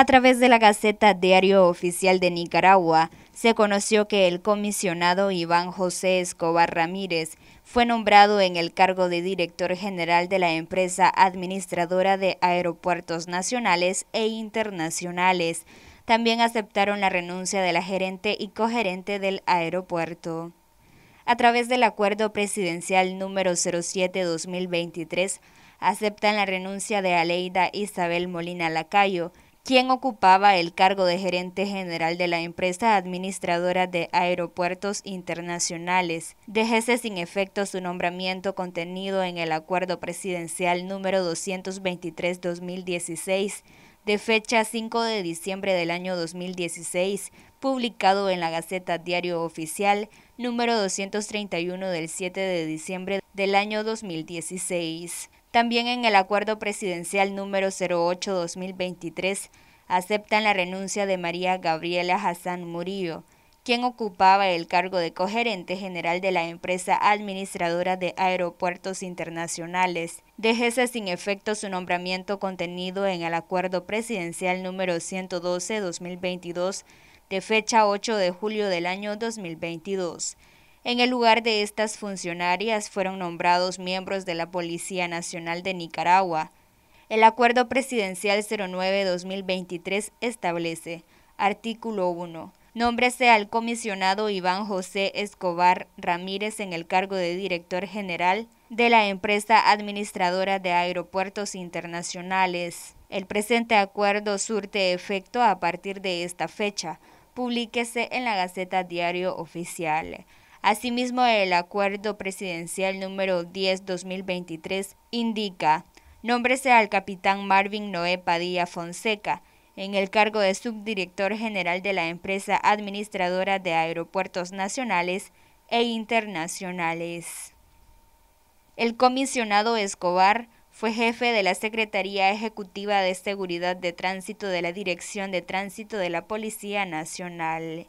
A través de la Gaceta Diario Oficial de Nicaragua, se conoció que el comisionado Iván José Escobar Ramírez fue nombrado en el cargo de director general de la empresa administradora de aeropuertos nacionales e internacionales. También aceptaron la renuncia de la gerente y cogerente del aeropuerto. A través del acuerdo presidencial número 07-2023, aceptan la renuncia de Aleida Isabel Molina Lacayo, quien ocupaba el cargo de gerente general de la empresa administradora de aeropuertos internacionales. Dejese sin efecto su nombramiento contenido en el acuerdo presidencial número 223-2016 de fecha 5 de diciembre del año 2016, publicado en la Gaceta Diario Oficial número 231 del 7 de diciembre del año 2016. También en el acuerdo presidencial número 08-2023 aceptan la renuncia de María Gabriela Hassan Murillo, quien ocupaba el cargo de cogerente general de la empresa administradora de aeropuertos internacionales. Déjese sin efecto su nombramiento contenido en el acuerdo presidencial número 112-2022 de fecha 8 de julio del año 2022. En el lugar de estas funcionarias fueron nombrados miembros de la Policía Nacional de Nicaragua. El Acuerdo Presidencial 09-2023 establece, artículo 1, nómbrese al comisionado Iván José Escobar Ramírez en el cargo de director general de la empresa administradora de aeropuertos internacionales. El presente acuerdo surte efecto a partir de esta fecha. Publíquese en la Gaceta Diario Oficial. Asimismo, el acuerdo presidencial número 10-2023 indica, nómbrese al capitán Marvin Noé Padilla Fonseca en el cargo de subdirector general de la empresa administradora de aeropuertos nacionales e internacionales. El comisionado Escobar fue jefe de la Secretaría Ejecutiva de Seguridad de Tránsito de la Dirección de Tránsito de la Policía Nacional.